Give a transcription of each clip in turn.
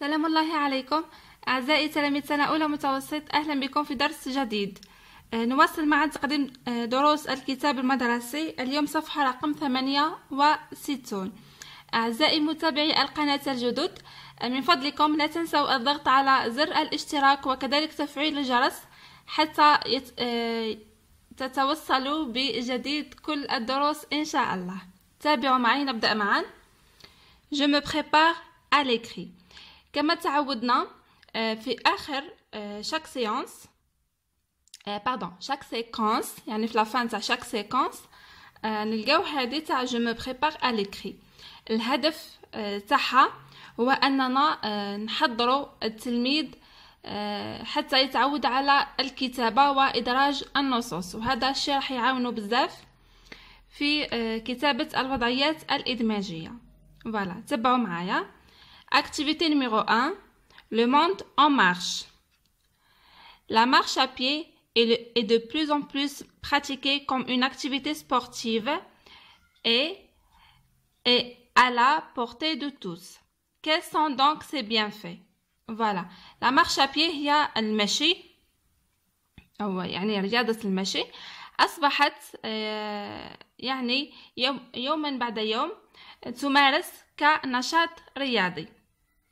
سلام الله عليكم أعزائي تلاميذ سنة أولى متوسط أهلا بكم في درس جديد آه، نواصل مع تقديم آه، دروس الكتاب المدرسي اليوم صفحة رقم 68 أعزائي متابعي القناة الجدد آه، من فضلكم لا تنسوا الضغط على زر الاشتراك وكذلك تفعيل الجرس حتى تتوصلوا بجديد كل الدروس إن شاء الله تابعوا معي نبدأ معا Je me prépare à l'écrit. كما تعودنا آه، في اخر شاك سيونس باردون شاك سيكونس يعني في آه، لافان تاع شاك سيكونس نلقاو هذه تاع جو مي بريبار ا ليكري الهدف آه، تاعها هو اننا نحضروا التلميذ حتى يتعود على الكتابه وادراج النصوص وهذا الشيء راح يعاونه بزاف في كتابه الوضعيات الادماجيه فوالا تبعوا معايا Activité numéro 1. Le monde en marche. La marche à pied est, de plus en plus pratiquée comme une activité sportive et est à la portée de tous. Quels sont donc ses bienfaits Voilà. La marche à pied il المشي أو يعني رياضة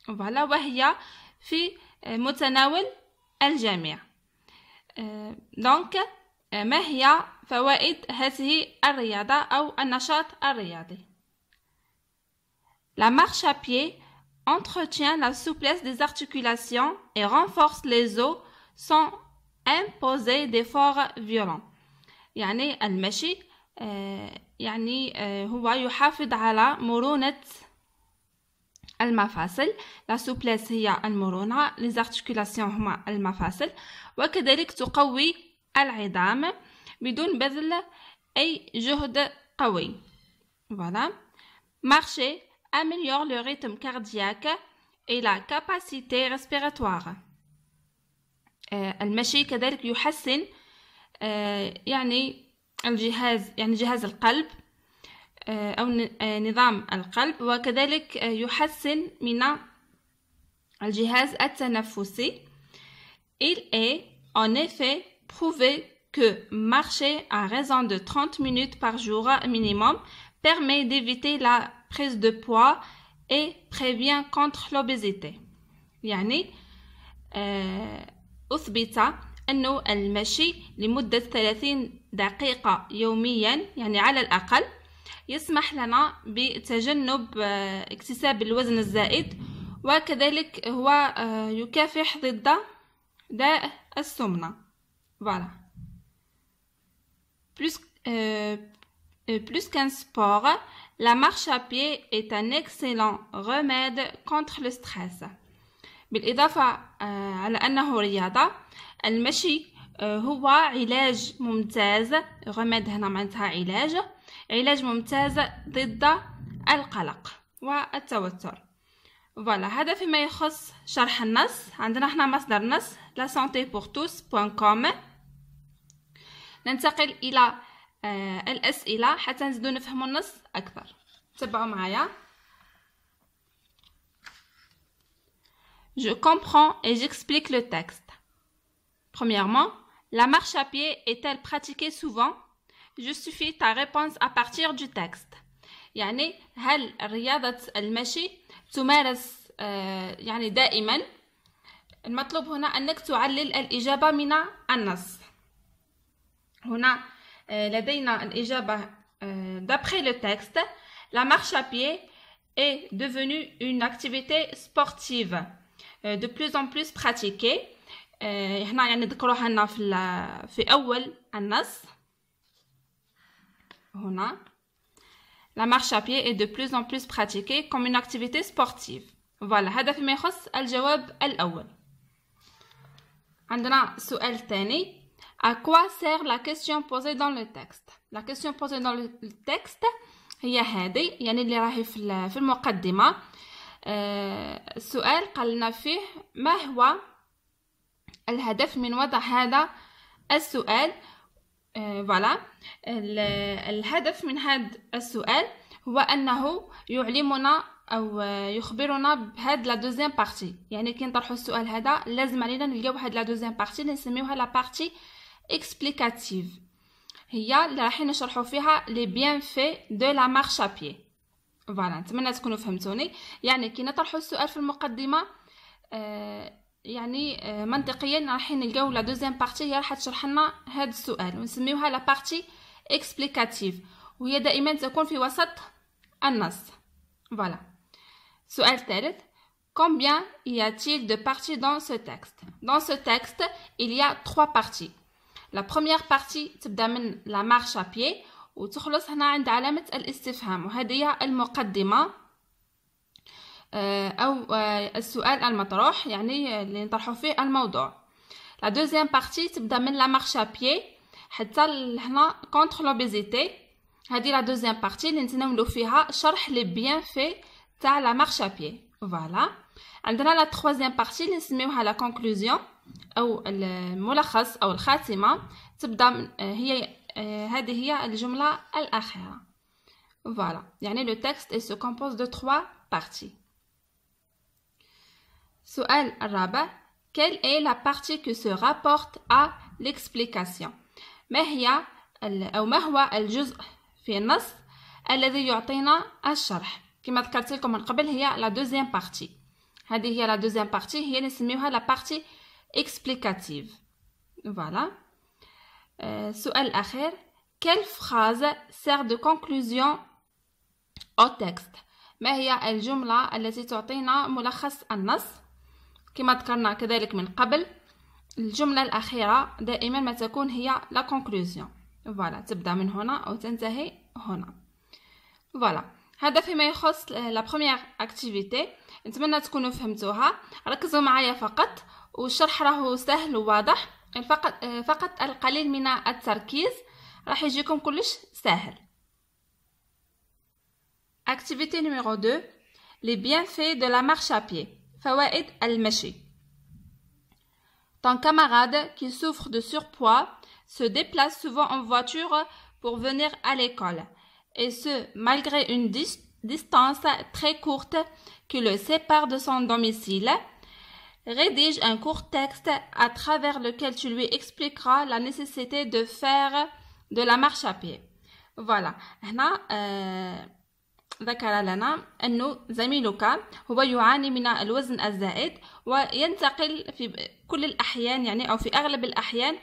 فوالا وهي في متناول الجميع دونك ما هي فوائد هذه الرياضة أو النشاط الرياضي La marche à pied entretient la souplesse des articulations et renforce les os sans imposer d'efforts violents. يعني المشي يعني هو يحافظ على مرونه المفاصل لا سوبليس هي المرونة ليزارتيكولاسيون هما المفاصل وكذلك تقوي العظام بدون بذل أي جهد قوي فوالا مارشي أمليور لو ريتم كاردياك إي لا كاباسيتي ريسبيراتوار المشي كذلك يحسن euh, يعني الجهاز يعني جهاز القلب أو نظام القلب وكذلك يحسن من الجهاز التنفسي Il est en effet prouvé que marcher à raison de 30 minutes par jour minimum permet d'éviter la prise de poids et prévient contre l'obésité. يعني أثبت أن المشي لمدة 30 دقيقة يوميا يعني على الأقل يسمح لنا بتجنب آه، اكتساب الوزن الزائد وكذلك هو آه، يكافح ضد داء السمنة فوالا plus آه، plus qu'un sport la marche à pied est un excellent remède contre le stress بالإضافة على أنه رياضة المشي هو علاج ممتاز غمد هنا معناتها علاج علاج ممتاز ضد القلق والتوتر فوالا هذا فيما يخص شرح النص عندنا احنا مصدر نص لا سونتي بور توس بوان كوم ننتقل الى آه الاسئله حتى نزيدو نفهموا النص اكثر تبعوا معايا Je comprends et j'explique le texte. Premièrement, la marche à pied est-elle pratiquée souvent justifie ta réponse à partir du texte يعني هل رياضة المشي تمارس يعني دائما المطلوب هنا أنك تعلل الإجابة من النص هنا لدينا الإجابة d'après le texte la marche à pied est devenue une activité sportive de plus en plus pratiquée هنا يعني ذكروها لنا في, في أول النص La marche à pied est de plus en plus pratiquée comme une activité sportive. Voilà, le sujet est le premier. Nous avons le sujet. À quoi sert la question posée dans le texte La question posée dans le texte est la question posée dans le texte. Il y a une question qui est dans ce que le sujet est le sujet آه، فوالا الهدف من هذا السؤال هو انه يعلمنا او آه، يخبرنا بهاد لا دوزيام بارتي يعني كي نطرحوا السؤال هذا لازم علينا نلقاو واحد لا دوزيام بارتي اللي نسميوها لا بارتي اكسبليكاتيف هي اللي راح نشرحوا فيها لي بيان في دو لا مارش بيي فوالا نتمنى تكونوا فهمتوني يعني كي نطرحوا السؤال في المقدمه آه يعني آه، منطقيا راح نلقاو لا دوزيام بارتي هي راح تشرح لنا هذا السؤال ونسميوها لا بارتي اكسبليكاتيف وهي دائما تكون في وسط النص فوالا سؤال الثالث combien y a-t-il de parties dans ce texte dans ce texte il y a trois parties la première partie تبدا من la marche à pied وتخلص هنا عند علامه الاستفهام وهذه هي المقدمه آه، أو آه، السؤال المطروح يعني آه، اللي نطرحو فيه الموضوع لا دوزيام بارتي تبدا من لا مارش بيي حتى لهنا كونتر لوبيزيتي هذه لا دوزيام بارتي اللي نتناولو فيها شرح لي بيان في تاع لا مارش بيي فوالا عندنا لا تروزيام بارتي اللي نسميوها لا كونكلوزيون او الملخص او الخاتمه تبدا هي هذه هي الجمله الاخيره فوالا يعني لو تكست سو كومبوز دو 3 بارتي سؤال الرابع quelle est la partie que se rapporte à l'explication ما هي او ما هو الجزء في النص الذي يعطينا الشرح كما ذكرت لكم من قبل هي لا دوزيام بارتي هذه هي لا دوزيام بارتي هي اللي نسميوها لا بارتي اكسبليكاتيف فوالا سؤال اخر quelle phrase sert de conclusion au texte ما هي الجمله التي تعطينا ملخص النص كما ذكرنا كذلك من قبل الجملة الأخيرة دائما ما تكون هي لا كونكلوزيون فوالا تبدأ من هنا أو تنتهي هنا فوالا هذا فيما يخص لا بروميير اكتيفيتي نتمنى تكونوا فهمتوها ركزوا معايا فقط والشرح راهو سهل وواضح فقط فقط القليل من التركيز راح يجيكم كلش سهل اكتيفيتي نيميرو 2 les bienfaits de la marche à pied Ton camarade qui souffre de surpoids se déplace souvent en voiture pour venir à l'école, et ce, malgré une distance très courte qui le sépare de son domicile. Rédige un court texte à travers lequel tu lui expliqueras la nécessité de faire de la marche à pied. Voilà. ذكر لنا أن زميلك هو يعاني من الوزن الزائد وينتقل في كل الأحيان يعني أو في أغلب الأحيان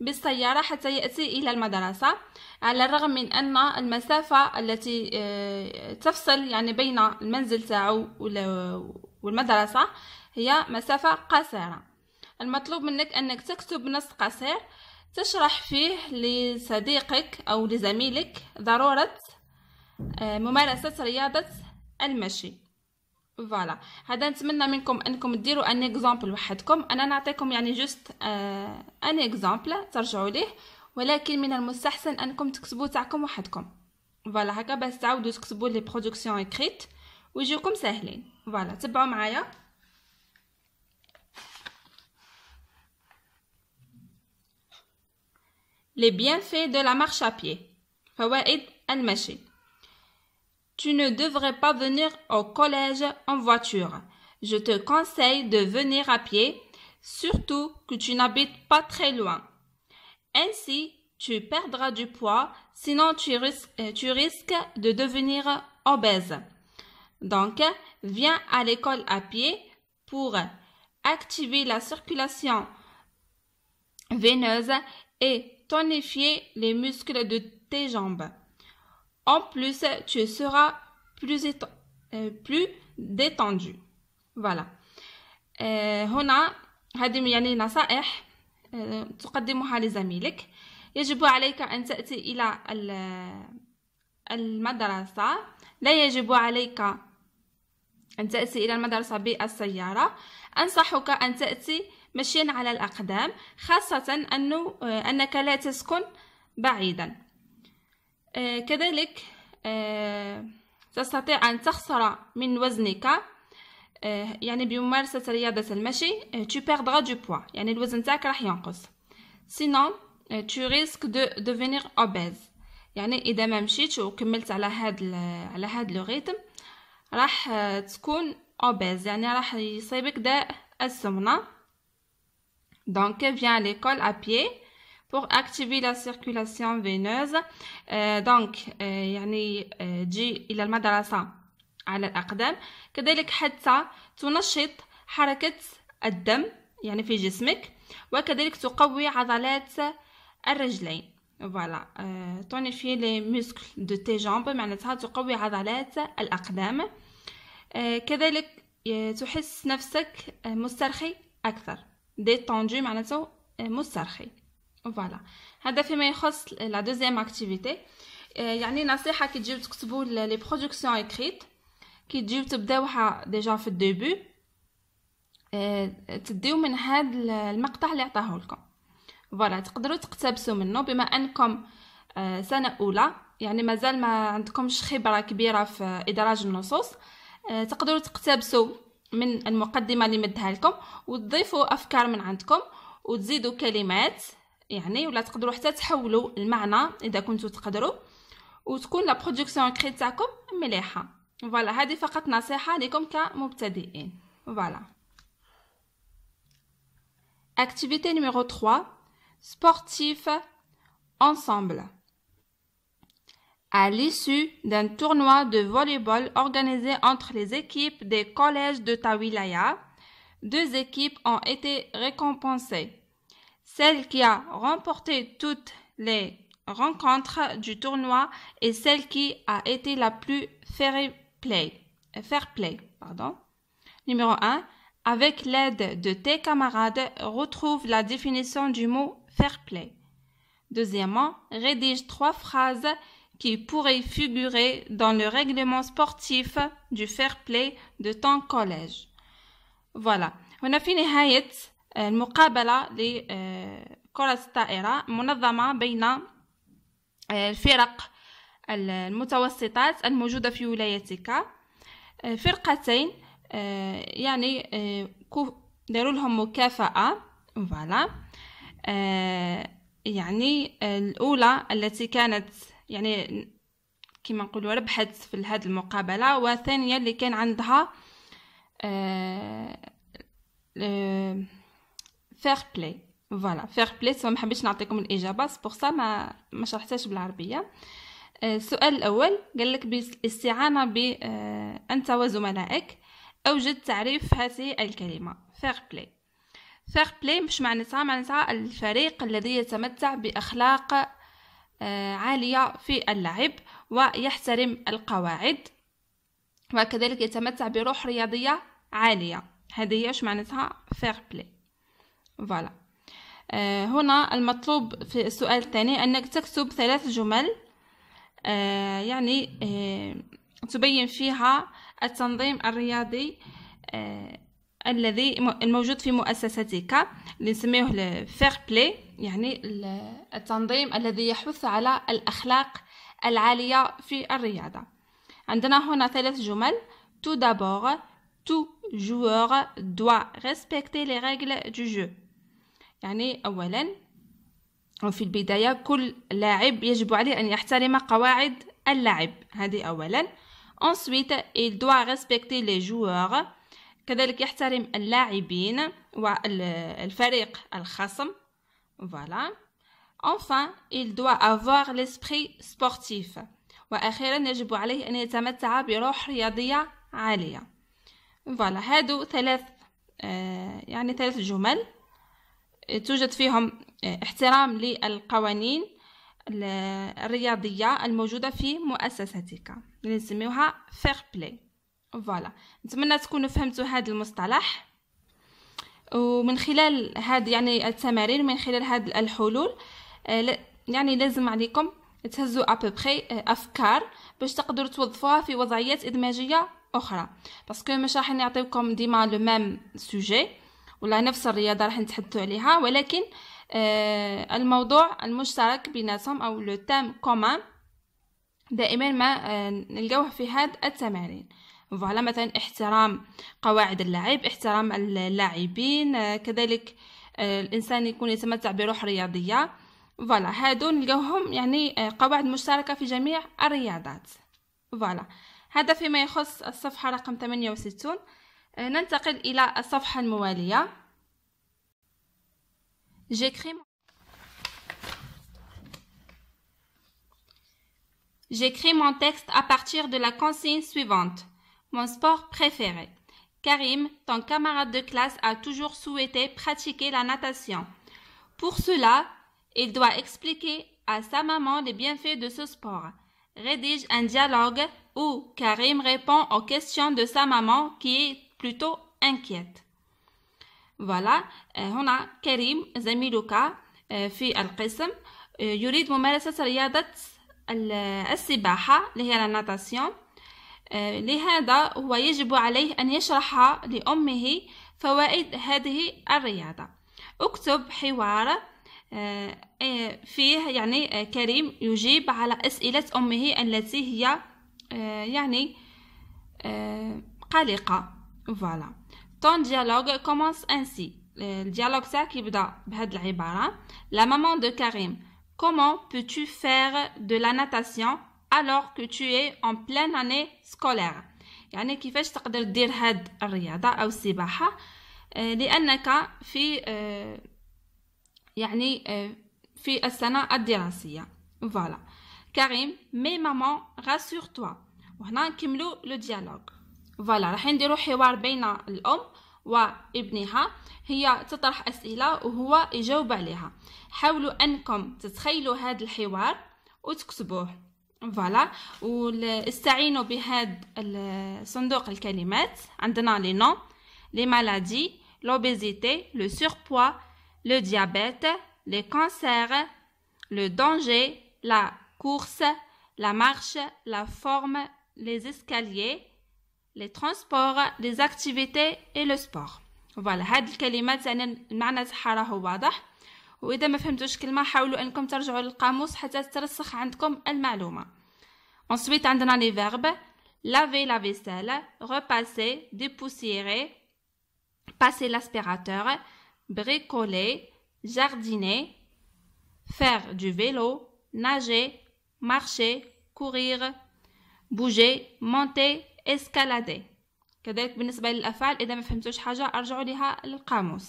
بالسيارة حتى يأتي إلى المدرسة على الرغم من أن المسافة التي آه، تفصل يعني بين المنزل تاعو والمدرسة هي مسافة قصيرة المطلوب منك أنك تكتب نص قصير تشرح فيه لصديقك أو لزميلك ضرورة آه، ممارسة رياضة المشي فوالا هذا نتمنى منكم انكم ديروا ان اكزامبل وحدكم انا نعطيكم يعني جوست ان اكزامبل ترجعوا ليه ولكن من المستحسن انكم تكتبوا تاعكم وحدكم فوالا هكا باش تعاودوا تكتبوا لي برودكسيون اكريت ويجيكم ساهلين فوالا تبعوا معايا بيان في دو لا مارش ا pied فوائد المشي Tu ne devrais pas venir au collège en voiture. Je te conseille de venir à pied, surtout que tu n'habites pas très loin. Ainsi, tu perdras du poids, sinon tu, euh, risques de devenir obèse. Donc, viens à l'école à pied pour activer la circulation veineuse et tonifier les muscles de tes jambes. En plus, tu seras plus, euh, plus détendu. Voilà. هنا euh, هذه يعني نصائح آه، تقدمها لزميلك يجب عليك أن تأتي إلى المدرسة لا يجب عليك أن تأتي إلى المدرسة بالسيارة أنصحك أن تأتي مشيا على الأقدام خاصة أنه آه، أنك لا تسكن بعيدا آه، كذلك آه، تستطيع أن تخسر من وزنك آه، يعني بممارسة رياضة المشي tu perdras du poids يعني الوزن تاعك راح ينقص sinon tu risques de devenir obèse يعني إذا ما مشيتش وكملت على هاد على هاد لو ريتم راح تكون obèse يعني راح يصيبك داء السمنة دونك viens à l'école à pied pour activer la circulation veineuse دونك euh, euh, يعني تجي euh, الى المدرسه على الاقدام كذلك حتى تنشط حركه الدم يعني في جسمك وكذلك تقوي عضلات الرجلين فوالا تونيفي لي موسكل دو تي جامب معناتها تقوي عضلات الاقدام كذلك تحس نفسك مسترخي اكثر ديتوندو معناته مسترخي فوالا هذا فيما يخص لا دوزيام اكتيفيتي يعني نصيحه كي تجيو تكتبوا لي برودكسيون اكريت كي تجيو تبداوها ديجا في الديبو euh, تديو من هاد المقطع اللي عطاه لكم فوالا تقدروا تقتبسوا منه بما انكم آه، سنه اولى يعني مازال ما عندكمش خبره كبيره في ادراج النصوص آه، تقدروا تقتبسوا من المقدمه اللي مدها لكم وتضيفوا افكار من عندكم وتزيدوا كلمات يعني ولا تقدروا حتى تحولوا المعنى اذا كنتوا تقدروا وتكون لا برودكسيون كري تاعكم مليحه فوالا هذه فقط نصيحه لكم كمبتدئين Voilà. activité numéro 3 sportif ensemble à l'issue d'un tournoi de volleyball organisé entre les équipes des collèges de Tawilaya, deux équipes ont été récompensées. Celle qui a remporté toutes les rencontres du tournoi et celle qui a été la plus fair play. Fair play pardon. Numéro 1. Avec l'aide de tes camarades, retrouve la définition du mot fair play. Deuxièmement, rédige trois phrases qui pourraient figurer dans le règlement sportif du fair play de ton collège. Voilà. On a fini المقابلة لكرة آه، الطائرة منظمة بين آه، الفرق المتوسطات الموجودة في ولايتك آه، فرقتين يعني داروا لهم مكافأة فوالا يعني الأولى التي كانت يعني كما نقول ربحت في هذه المقابلة والثانية اللي كان عندها fair play فوالا fair play ما حبيتش نعطيكم الاجابه سبور سا ما ما شرحتهاش بالعربيه آه، السؤال الاول قال لك بالاستعانه ب آه، انت وزملائك اوجد تعريف هذه الكلمه fair play fair play مش معناتها معناتها الفريق الذي يتمتع باخلاق آه، عاليه في اللعب ويحترم القواعد وكذلك يتمتع بروح رياضيه عاليه هذه هي معناتها fair play فوالا آه، هنا المطلوب في السؤال الثاني أنك تكتب ثلاث جمل آه، يعني آه، تبين فيها التنظيم الرياضي الذي الموجود في مؤسستك اللي نسميه الفير بلاي يعني التنظيم الذي يحث على الأخلاق العالية في الرياضة عندنا هنا ثلاث جمل tout d'abord tout joueur doit respecter les règles du jeu يعني أولا وفي البداية كل لاعب يجب عليه أن يحترم قواعد اللعب هذه أولا ensuite il doit respecter les joueurs كذلك يحترم اللاعبين والفريق الخصم voilà enfin il doit avoir l'esprit sportif وأخيرا يجب عليه أن يتمتع بروح رياضية عالية فوالا هادو ثلاث آه يعني ثلاث جمل توجد فيهم آه، احترام للقوانين الرياضية الموجودة في مؤسستك اللي نسميوها فير بلاي فوالا نتمنى تكونوا فهمتوا هذا المصطلح ومن خلال هاد يعني التمارين من خلال هاد الحلول آه، يعني لازم عليكم تهزوا ابوبخي آه، افكار باش تقدروا توظفوها في وضعيات ادماجيه اخرى باسكو مش راح نعطيكم ديما لو ميم سوجي ولا نفس الرياضه راح نتحدثوا عليها ولكن آه الموضوع المشترك بيناتهم او لو تام كومان دائما ما آه نلقاوه في هاد التمارين فوالا مثلا احترام قواعد اللعب احترام اللاعبين آه كذلك آه، الانسان يكون يتمتع بروح رياضيه فوالا هادو نلقاوهم يعني آه، قواعد مشتركه في جميع الرياضات فوالا هذا فيما يخص الصفحه رقم 68 Euh, j'écris J'écris mon texte à partir de la consigne suivante. Mon sport préféré. Karim, ton camarade de classe, a toujours souhaité pratiquer la natation. Pour cela, il doit expliquer à sa maman les bienfaits de ce sport. Rédige un dialogue où Karim répond aux questions de sa maman qui est plutôt inquiète. Voilà, هنا كريم زميلك في القسم يريد ممارسة رياضة السباحة اللي هي الناتاسيون لهذا هو يجب عليه أن يشرح لأمه فوائد هذه الرياضة اكتب حوار فيه يعني كريم يجيب على أسئلة أمه التي هي يعني قلقة Voilà. Ton dialogue commence ainsi. Le dialogue ça qui La maman de Karim. Comment peux-tu faire de la natation alors que tu es en pleine année scolaire يعني كيفاش تقدر دير هاد الرياضة أو السباحة لأنك في يعني في السنة الدراسية فوالا كريم مي مامان غاسور توا وهنا نكملو لو ديالوغ فوالا راح نديرو حوار بين الام وابنها هي تطرح اسئله وهو يجاوب عليها حاولوا انكم تتخيلوا هذا الحوار وتكتبوه فوالا واستعينوا بهذا صندوق الكلمات عندنا لي نو لي مالادي لوبيزيتي لو سوربوا لو ديابيت لي كانسير لو دانجي لا كورس لا مارش لا فورم لي اسكاليير les transports, les activités et le sport. Voilà, فوالا هاد الكلمات يعني المعنى تاعها راهو واضح واذا ما فهمتوش كلمه حاولوا انكم ترجعوا للقاموس حتى ترسخ عندكم المعلومه ensuite عندنا les verbes. laver la vaisselle repasser dépoussiérer passer l'aspirateur bricoler jardiner faire du vélo nager marcher courir bouger monter escalader كذلك بالنسبة للأفعال إذا ما فهمتوش حاجة أرجعوا لها للقاموس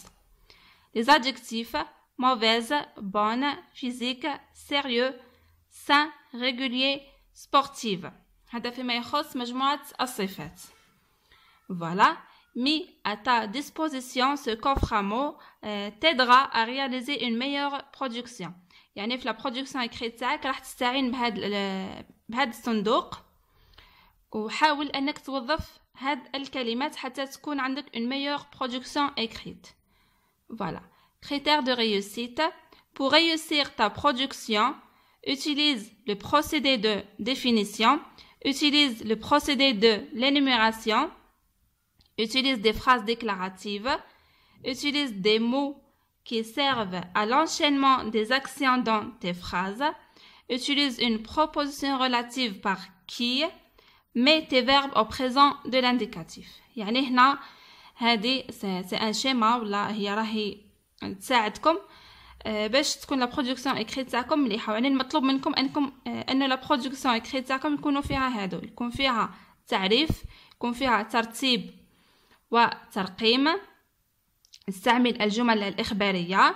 les adjectifs mauvaise, bonne, physique, sérieux, sain, régulier, sportive هذا فيما يخص مجموعة الصفات voilà mis à ta disposition ce coffre à mots euh, t'aidera à réaliser une meilleure production يعني في la production écrite vous راح تستعين بهذا بهذا انك توظف هاد الكلمات حتى تكون عندك une meilleure production écrite voilà critères de réussite pour réussir ta production utilise le procédé de définition utilise le procédé de l'énumération utilise des phrases déclaratives utilise des mots qui servent à l'enchaînement des actions dans tes phrases utilise une proposition relative par qui mettez verbe au présent de l'indicatif يعني هنا هذه سي ان شيما ولا هي راهي تساعدكم آه، باش تكون لا برودكسيون اكريت تاعكم مليحه يعني المطلوب منكم انكم آه، ان لا برودكسيون اكريت تاعكم يكونوا فيها هادو يكون فيها تعريف يكون فيها ترتيب وترقيم استعمل الجمل الإخبارية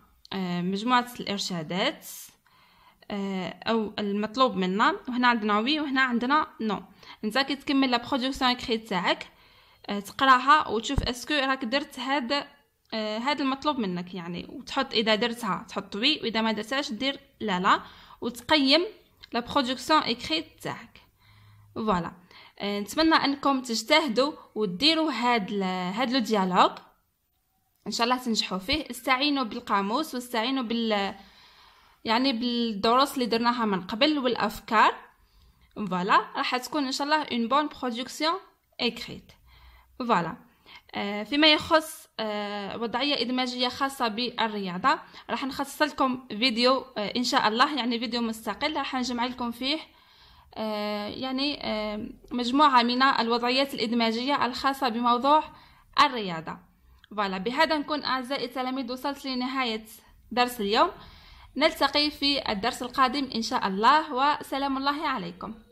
آه، مجموعة الإرشادات آه، أو المطلوب منا وهنا عندنا وي وهنا عندنا نو انت تكمل لا برودكسيون كري تاعك آه، تقراها وتشوف اسكو راك درت هاد هاد المطلوب منك يعني وتحط اذا درتها تحط وي واذا ما درتهاش دير لا لا وتقيم لا برودكسيون اكريت تاعك فوالا نتمنى انكم تجتهدوا وديروا هاد هاد لو ديالوغ ان شاء الله تنجحوا فيه استعينوا بالقاموس واستعينوا بال يعني بالدروس اللي درناها من قبل والافكار فوالا راح تكون ان شاء الله اون بون برودكسيون اكريت فوالا آه، فيما يخص آه، وضعيه ادماجيه خاصه بالرياضه راح نخصص لكم فيديو آه، ان شاء الله يعني فيديو مستقل راح نجمع لكم فيه يعني مجموعه من الوضعيات الادماجيه الخاصه بموضوع الرياضه فوالا بهذا نكون أعزائي التلاميذ وصلت لنهاية درس اليوم نلتقي في الدرس القادم إن شاء الله وسلام الله عليكم